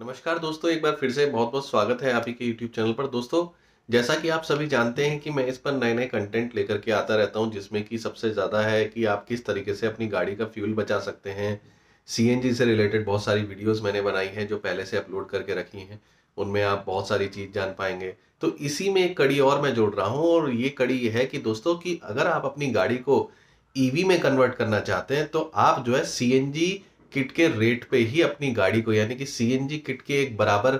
नमस्कार दोस्तों एक बार फिर से बहुत बहुत स्वागत है आप ही के यूट्यूब चैनल पर दोस्तों जैसा कि आप सभी जानते हैं कि मैं इस पर नए नए कंटेंट लेकर के आता रहता हूं जिसमें कि सबसे ज़्यादा है कि आप किस तरीके से अपनी गाड़ी का फ्यूल बचा सकते हैं सी से रिलेटेड बहुत सारी वीडियोज़ मैंने बनाई हैं जो पहले से अपलोड करके रखी हैं उनमें आप बहुत सारी चीज़ जान पाएंगे तो इसी में एक कड़ी और मैं जोड़ रहा हूँ और ये कड़ी ये है कि दोस्तों कि अगर आप अपनी गाड़ी को ईवी e में कन्वर्ट करना चाहते हैं तो आप जो है सी किट के रेट पे ही अपनी गाड़ी को यानी कि सी किट के एक बराबर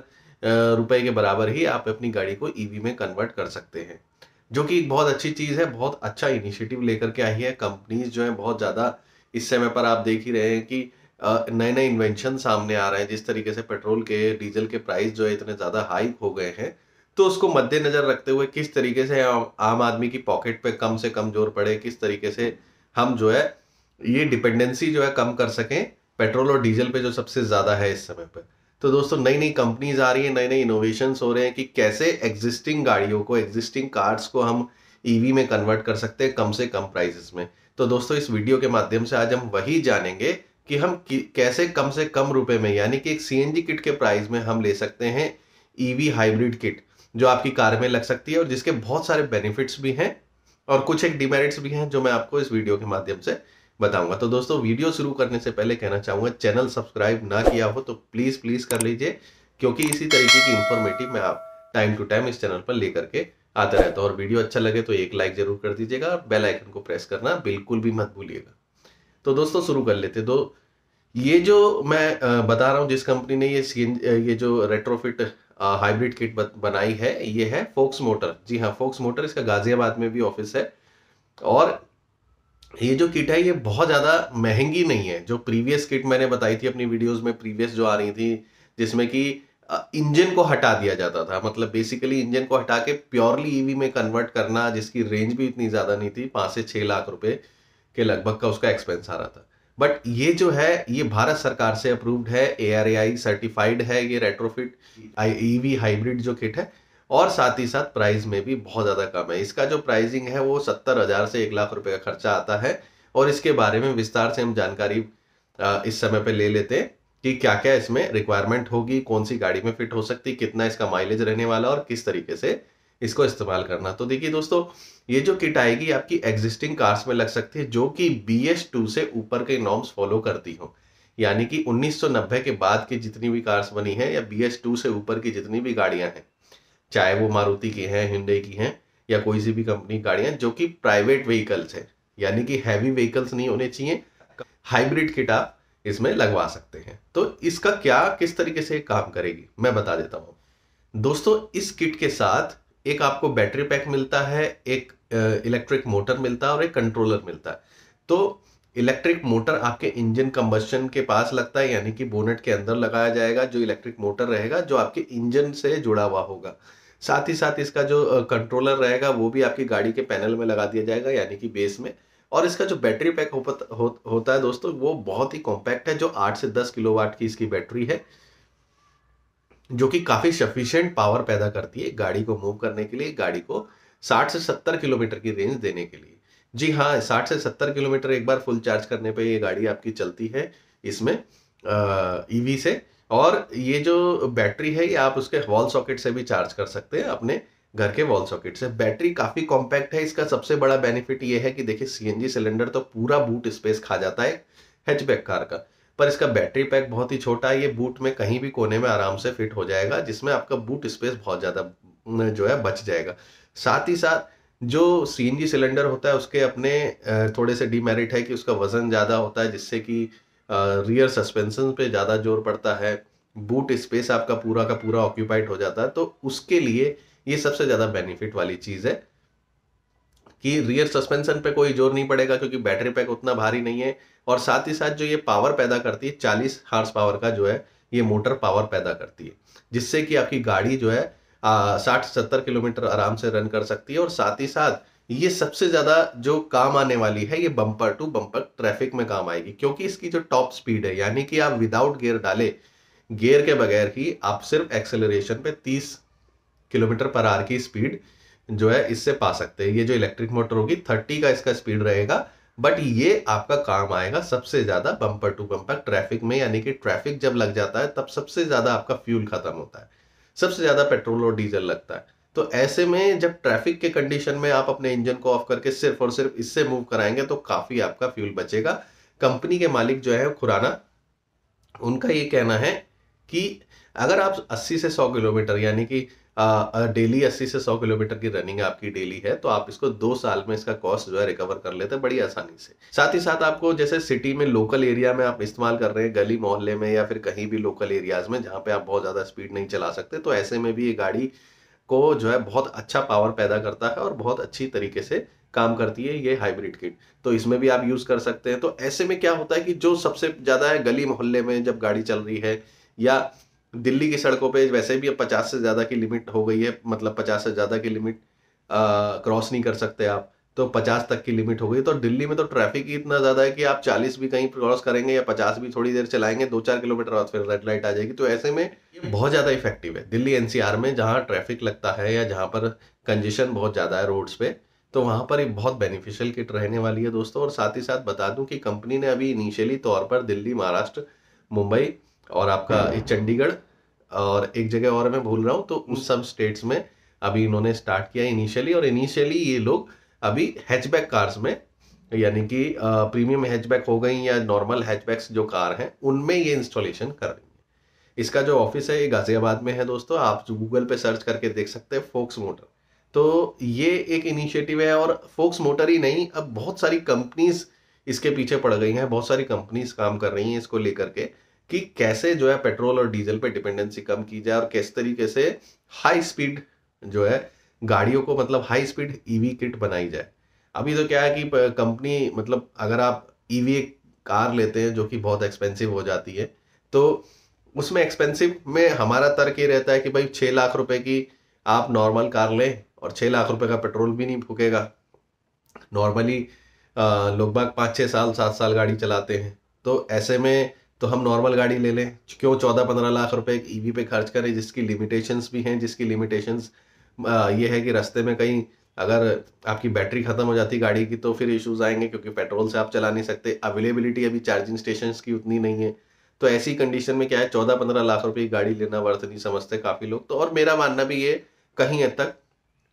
रुपए के बराबर ही आप अपनी गाड़ी को ईवी e में कन्वर्ट कर सकते हैं जो कि एक बहुत अच्छी चीज़ है बहुत अच्छा इनिशिएटिव लेकर के आई है कंपनीज जो है बहुत ज़्यादा इस समय पर आप देख ही रहे हैं कि नए नए इन्वेंशन सामने आ रहे हैं जिस तरीके से पेट्रोल के डीजल के प्राइस जो है इतने ज़्यादा हाई हो गए हैं तो उसको मद्देनज़र रखते हुए किस तरीके से आम आदमी की पॉकेट पे कम से कम जोर पड़े किस तरीके से हम जो है ये डिपेंडेंसी जो है कम कर सकें पेट्रोल और डीजल पे जो सबसे ज़्यादा है इस समय पर तो दोस्तों नई नई कंपनीज आ रही है नए नए इनोवेशन हो रहे हैं कि कैसे एग्जिस्टिंग गाड़ियों को एग्जिस्टिंग कार्स को हम ईवी e में कन्वर्ट कर सकते हैं कम से कम प्राइसेस में तो दोस्तों इस वीडियो के माध्यम से आज हम वही जानेंगे कि हम कैसे कम से कम रुपए में यानी कि एक सीएनजी किट के प्राइस में हम ले सकते हैं ईवी हाइब्रिड किट जो आपकी कार में लग सकती है और जिसके बहुत सारे बेनिफिट्स भी हैं और कुछ एक डिमेरिट्स भी हैं जो मैं आपको इस वीडियो के माध्यम से बताऊंगा तो दोस्तों वीडियो शुरू करने से पहले कहना चाहूंगा चैनल सब्सक्राइब ना किया हो तो प्लीज़ प्लीज़ कर लीजिए क्योंकि इसी तरीके की इंफॉर्मेटिव मैं आप टाइम टू टाइम इस चैनल पर लेकर के आता रहता हूँ और वीडियो अच्छा लगे तो एक लाइक जरूर कर दीजिएगा और बेल आइकन को प्रेस करना बिल्कुल भी मत भूलिएगा तो दोस्तों शुरू कर लेते तो ये जो मैं बता रहा हूँ जिस कंपनी ने ये सी ये जो रेट्रोफिट हाइब्रिड किट बनाई है ये है फोक्स मोटर जी हाँ फोक्स मोटर इसका गाजियाबाद में भी ऑफिस है और ये जो किट है ये बहुत ज़्यादा महंगी नहीं है जो प्रीवियस किट मैंने बताई थी अपनी वीडियोस में प्रीवियस जो आ रही थी जिसमें कि इंजन को हटा दिया जाता था मतलब बेसिकली इंजन को हटा के प्योरली ईवी e में कन्वर्ट करना जिसकी रेंज भी इतनी ज़्यादा नहीं थी पाँच से छः लाख रुपए के लगभग का उसका एक्सपेंस आ रहा था बट ये जो है ये भारत सरकार से अप्रूव्ड है ए सर्टिफाइड है ये रेट्रोफिट वी हाइब्रिड जो किट है और साथ ही साथ प्राइस में भी बहुत ज़्यादा कम है इसका जो प्राइसिंग है वो सत्तर हज़ार से एक लाख रुपए का खर्चा आता है और इसके बारे में विस्तार से हम जानकारी इस समय पर ले लेते हैं कि क्या क्या इसमें रिक्वायरमेंट होगी कौन सी गाड़ी में फिट हो सकती कितना इसका माइलेज रहने वाला और किस तरीके से इसको इस्तेमाल करना तो देखिए दोस्तों ये जो किट आएगी आपकी एग्जिस्टिंग कार्स में लग सकती है जो कि बी एस टू से ऊपर के नॉर्म्स फॉलो करती हो यानी कि 1990 के बाद की जितनी भी कार्स बनी है या बी एस टू से ऊपर की जितनी भी गाड़ियां हैं चाहे वो मारुति की हैं हिंडे की हैं या कोई सी भी कंपनी गाड़ियां जो कि प्राइवेट व्हीकल्स हैं यानी कि हैवी व्हीकल्स नहीं होने चाहिए हाइब्रिड किट आप इसमें लगवा सकते हैं तो इसका क्या किस तरीके से काम करेगी मैं बता देता हूँ दोस्तों इस किट के साथ एक आपको बैटरी पैक मिलता है एक इलेक्ट्रिक मोटर मिलता है और एक कंट्रोलर मिलता है तो इलेक्ट्रिक मोटर आपके इंजन कम्बस्टन के पास लगता है यानी कि बोनेट के अंदर लगाया जाएगा जो इलेक्ट्रिक मोटर रहेगा जो आपके इंजन से जुड़ा हुआ होगा साथ ही साथ इसका जो कंट्रोलर रहेगा वो भी आपकी गाड़ी के पैनल में लगा दिया जाएगा यानी कि बेस में और इसका जो बैटरी पैक हो, होता है दोस्तों वो बहुत ही कॉम्पैक्ट है जो आठ से दस किलो की इसकी बैटरी है जो कि काफ़ी सफिशियंट पावर पैदा करती है गाड़ी को मूव करने के लिए गाड़ी को साठ से सत्तर किलोमीटर की रेंज देने के लिए जी हाँ साठ से सत्तर किलोमीटर एक बार फुल चार्ज करने पे ये गाड़ी आपकी चलती है इसमें ईवी e से और ये जो बैटरी है ये आप उसके वॉल सॉकेट से भी चार्ज कर सकते हैं अपने घर के वॉल सॉकेट से बैटरी काफ़ी कॉम्पैक्ट है इसका सबसे बड़ा बेनिफिट ये है कि देखिए सीएनजी सिलेंडर तो पूरा बूट स्पेस खा जाता है हैचबैक कार का पर इसका बैटरी पैक बहुत ही छोटा है ये बूट में कहीं भी कोने में आराम से फिट हो जाएगा जिसमें आपका बूट स्पेस बहुत ज़्यादा जो है बच जाएगा साथ ही साथ जो सी सिलेंडर होता है उसके अपने थोड़े से डीमेरिट है कि उसका वज़न ज़्यादा होता है जिससे कि रियर सस्पेंशन पे ज़्यादा जोर पड़ता है बूट स्पेस आपका पूरा का पूरा ऑक्यूपाइड हो जाता है तो उसके लिए ये सबसे ज़्यादा बेनिफिट वाली चीज़ है कि रियर सस्पेंशन पे कोई जोर नहीं पड़ेगा क्योंकि बैटरी पैक उतना भारी नहीं है और साथ ही साथ जो ये पावर पैदा करती है चालीस हार्स पावर का जो है ये मोटर पावर पैदा करती है जिससे कि आपकी गाड़ी जो है साठ सत्तर किलोमीटर आराम से रन कर सकती है और साथ ही साथ ये सबसे ज़्यादा जो काम आने वाली है ये बम्पर टू बम्पर ट्रैफिक में काम आएगी क्योंकि इसकी जो टॉप स्पीड है यानी कि आप विदाउट गियर डाले गियर के बगैर ही आप सिर्फ एक्सेलरेशन पे 30 किलोमीटर पर आर की स्पीड जो है इससे पा सकते हैं ये जो इलेक्ट्रिक मोटर होगी 30 का इसका स्पीड रहेगा बट ये आपका काम आएगा सबसे ज़्यादा बम्पर टू बम्पर ट्रैफिक में यानी कि ट्रैफिक जब लग जाता है तब सबसे ज़्यादा आपका फ्यूल खत्म होता है सबसे ज़्यादा पेट्रोल और डीजल लगता है तो ऐसे में जब ट्रैफिक के कंडीशन में आप अपने इंजन को ऑफ करके सिर्फ और सिर्फ इससे मूव कराएंगे तो काफ़ी आपका फ्यूल बचेगा कंपनी के मालिक जो है खुराना उनका ये कहना है कि अगर आप 80 से 100 किलोमीटर यानी कि डेली अस्सी से सौ किलोमीटर की रनिंग आपकी डेली है तो आप इसको दो साल में इसका कॉस्ट जो है रिकवर कर लेते हैं बड़ी आसानी से साथ ही साथ आपको जैसे सिटी में लोकल एरिया में आप इस्तेमाल कर रहे हैं गली मोहल्ले में या फिर कहीं भी लोकल एरियाज में जहाँ पे आप बहुत ज़्यादा स्पीड नहीं चला सकते तो ऐसे में भी ये गाड़ी को जो है बहुत अच्छा पावर पैदा करता है और बहुत अच्छी तरीके से काम करती है ये हाइब्रिड किट तो इसमें भी आप यूज़ कर सकते हैं तो ऐसे में क्या होता है कि जो सबसे ज़्यादा है गली मोहल्ले में जब गाड़ी चल रही है या दिल्ली की सड़कों पे वैसे भी अब पचास से ज़्यादा की लिमिट हो गई है मतलब पचास से ज़्यादा की लिमिट क्रॉस नहीं कर सकते आप तो पचास तक की लिमिट हो गई तो दिल्ली में तो ट्रैफिक ही इतना ज़्यादा है कि आप चालीस भी कहीं क्रॉस करेंगे या पचास भी थोड़ी देर चलाएंगे दो चार किलोमीटर बाद फिर रेड लाइट आ जाएगी तो ऐसे में बहुत ज़्यादा इफेक्टिव है दिल्ली एनसीआर में जहाँ ट्रैफिक लगता है या जहाँ पर कंजेशन बहुत ज़्यादा है रोड्स पे तो वहाँ पर ये बहुत बेनिफिशियल किट रहने वाली है दोस्तों और साथ ही साथ बता दूँ कि कंपनी ने अभी इनिशियली तौर पर दिल्ली महाराष्ट्र मुंबई और आपका चंडीगढ़ और एक जगह और मैं भूल रहा हूँ तो उन हम्म। सब स्टेट्स में अभी इन्होंने स्टार्ट किया इनिशियली और इनिशियली ये लोग अभी हैचबैक कार्स में यानी कि प्रीमियम हैचबैक हो गई या नॉर्मल हैचबैक्स जो कार हैं उनमें ये इंस्टॉलेशन कर रही है इसका जो ऑफिस है ये गाजियाबाद में है दोस्तों आप जो गूगल पे सर्च करके देख सकते हैं फोक्स मोटर तो ये एक इनिशिएटिव है और फोक्स मोटर ही नहीं अब बहुत सारी कंपनीज इसके पीछे पड़ गई हैं बहुत सारी कंपनीज काम कर रही हैं इसको लेकर के कि कैसे जो है पेट्रोल और डीजल पे डिपेंडेंसी कम की जाए और किस तरीके से हाई स्पीड जो है गाड़ियों को मतलब हाई स्पीड ईवी किट बनाई जाए अभी तो क्या है कि कंपनी मतलब अगर आप ईवी e कार लेते हैं जो कि बहुत एक्सपेंसिव हो जाती है तो उसमें एक्सपेंसिव में हमारा तर्क ये रहता है कि भाई छः लाख रुपए की आप नॉर्मल कार लें और छः लाख रुपए का पेट्रोल भी नहीं फूकेगा नॉर्मली लोग बाग पाँच छः साल सात साल गाड़ी चलाते हैं तो ऐसे में तो हम नॉर्मल गाड़ी ले लें क्यों चौदह पंद्रह लाख रुपए एक e ईवी पे खर्च करें जिसकी लिमिटेशंस भी हैं जिसकी लिमिटेशंस ये है कि रास्ते में कहीं अगर आपकी बैटरी ख़त्म हो जाती गाड़ी की तो फिर इश्यूज आएंगे क्योंकि पेट्रोल से आप चला नहीं सकते अवेलेबिलिटी अभी चार्जिंग स्टेशन की उतनी नहीं है तो ऐसी कंडीशन में क्या है चौदह पंद्रह लाख रुपये की गाड़ी लेना वर्थ नहीं समझते काफ़ी लोग तो और मेरा मानना भी ये कहीं हद तक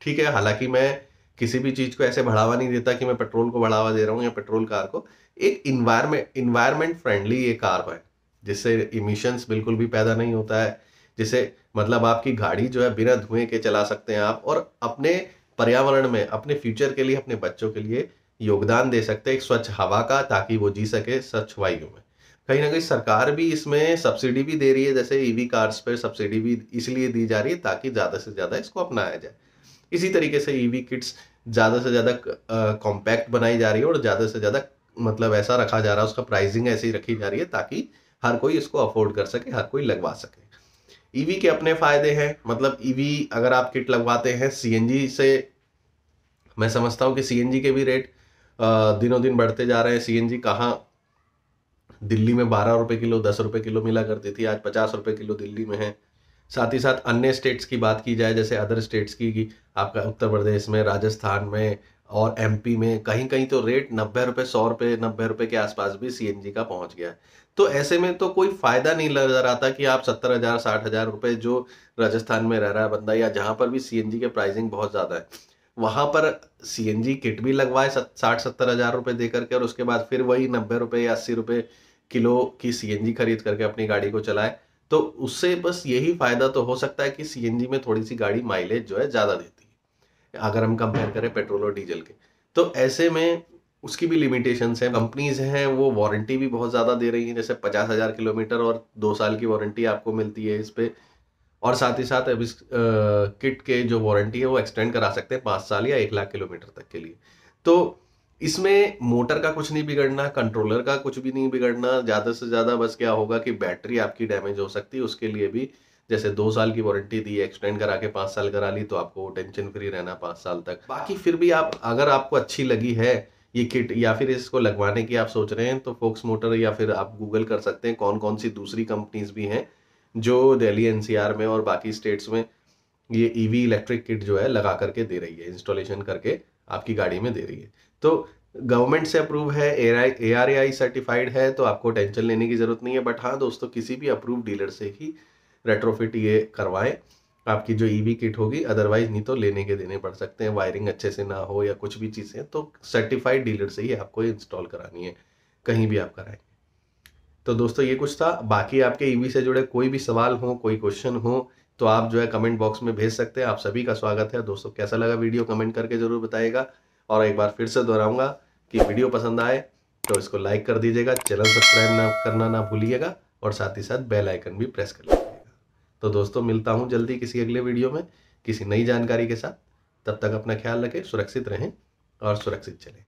ठीक है हालांकि मैं किसी भी चीज़ को ऐसे बढ़ावा नहीं देता कि मैं पेट्रोल को बढ़ावा दे रहा हूँ या पेट्रोल कार को एक इन्वायरमेंट इन्वायरमेंट फ्रेंडली ये कार है जिससे इमिशंस बिल्कुल भी पैदा नहीं होता है जिसे मतलब आपकी गाड़ी जो है बिना धुएं के चला सकते हैं आप और अपने पर्यावरण में अपने फ्यूचर के लिए अपने बच्चों के लिए योगदान दे सकते हैं एक स्वच्छ हवा का ताकि वो जी सके स्वच्छ वायु में कहीं ना कहीं सरकार भी इसमें सब्सिडी भी दे रही है जैसे ईवी कार्स पर सब्सिडी भी इसलिए दी जा रही है ताकि ज़्यादा से ज़्यादा इसको अपनाया जाए इसी तरीके से ईवी e किट्स ज़्यादा से ज़्यादा कॉम्पैक्ट बनाई जा रही है और ज़्यादा से ज़्यादा मतलब ऐसा रखा जा रहा है उसका प्राइसिंग ऐसी रखी जा रही है ताकि हर कोई इसको अफोर्ड कर सके हर कोई लगवा सके ईवी e के अपने फ़ायदे हैं मतलब ईवी e अगर आप किट लगवाते हैं सीएनजी से मैं समझता हूँ कि सीएनजी के भी रेट दिनों दिन बढ़ते जा रहे हैं सीएनजी कहाँ दिल्ली में बारह रुपये किलो दस रुपये किलो मिला करती थी आज पचास रुपये किलो दिल्ली में है साथ ही साथ अन्य स्टेट्स की बात की जाए जैसे अदर स्टेट्स की आपका उत्तर प्रदेश में राजस्थान में और एमपी में कहीं कहीं तो रेट नब्बे रुपये सौ रुपये नब्बे रुपये के आसपास भी सीएनजी का पहुंच गया है तो ऐसे में तो कोई फ़ायदा नहीं नजर आता कि आप सत्तर हज़ार साठ हज़ार रुपये जो राजस्थान में रह रहा है बंदा या जहाँ पर भी सीएनजी के प्राइसिंग बहुत ज़्यादा है वहाँ पर सीएनजी किट भी लगवाए साठ सत्तर हज़ार रुपये दे करके और उसके बाद फिर वही नब्बे रुपये या अस्सी रुपये किलो की सीएनजी खरीद करके अपनी गाड़ी को चलाए तो उससे बस यही फ़ायदा तो हो सकता है कि सी में थोड़ी सी गाड़ी माइलेज जो है ज़्यादा देती है अगर हम कंपेयर करें पेट्रोल और डीजल के तो ऐसे में उसकी भी लिमिटेशंस हैं कंपनीज हैं वो वारंटी भी बहुत ज़्यादा दे रही हैं जैसे पचास हज़ार किलोमीटर और दो साल की वारंटी आपको मिलती है इस पर और साथ ही साथ अब इस किट के जो वारंटी है वो एक्सटेंड करा सकते हैं पाँच साल या एक लाख किलोमीटर तक के लिए तो इसमें मोटर का कुछ नहीं बिगड़ना कंट्रोलर का कुछ भी नहीं बिगड़ना ज़्यादा से ज़्यादा बस क्या होगा कि बैटरी आपकी डैमेज हो सकती है उसके लिए भी जैसे दो साल की वारंटी दी एक्सटेंड करा के पाँच साल करा ली तो आपको टेंशन फ्री रहना पाँच साल तक बाकी फिर भी आप अगर आपको अच्छी लगी है ये किट या फिर इसको लगवाने की आप सोच रहे हैं तो फोक्स मोटर या फिर आप गूगल कर सकते हैं कौन कौन सी दूसरी कंपनीज भी हैं जो दिल्ली एनसीआर में और बाकी स्टेट्स में ये ईवी इलेक्ट्रिक किट जो है लगा करके दे रही है इंस्टॉलेशन करके आपकी गाड़ी में दे रही है तो गवर्नमेंट से अप्रूव है A R A I certified है तो आपको टेंशन लेने की ज़रूरत नहीं है बट हाँ दोस्तों किसी भी अप्रूव डीलर से ही रेट्रोफिट ये करवाएं आपकी जो ईवी e किट होगी अदरवाइज नहीं तो लेने के देने पड़ सकते हैं वायरिंग अच्छे से ना हो या कुछ भी चीज़ें तो सर्टिफाइड डीलर से ही आपको इंस्टॉल करानी है कहीं भी आप कराएंगे तो दोस्तों ये कुछ था बाकी आपके ईवी e से जुड़े कोई भी सवाल हो कोई क्वेश्चन हो तो आप जो है कमेंट बॉक्स में भेज सकते हैं आप सभी का स्वागत है दोस्तों कैसा लगा वीडियो कमेंट करके ज़रूर बताएगा और एक बार फिर से दोहराऊंगा कि वीडियो पसंद आए तो इसको लाइक कर दीजिएगा चैनल सब्सक्राइब ना करना ना भूलिएगा और साथ ही साथ बेल आइकन भी प्रेस कर लीजिएगा तो दोस्तों मिलता हूँ जल्दी किसी अगले वीडियो में किसी नई जानकारी के साथ तब तक अपना ख्याल रखें सुरक्षित रहें और सुरक्षित चलें